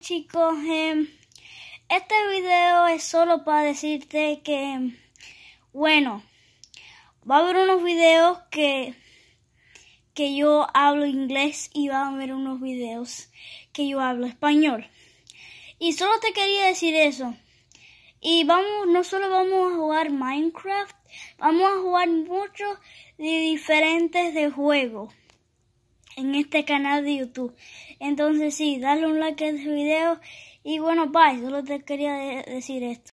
Chicos, em, este video es solo para decirte que, bueno, va a haber unos videos que, que yo hablo inglés y va a haber unos videos que yo hablo español. Y solo te quería decir eso. Y vamos, no solo vamos a jugar Minecraft, vamos a jugar muchos diferentes de juegos en este canal de YouTube. Entonces sí, dale un like a este video y bueno, bye, solo te quería decir esto.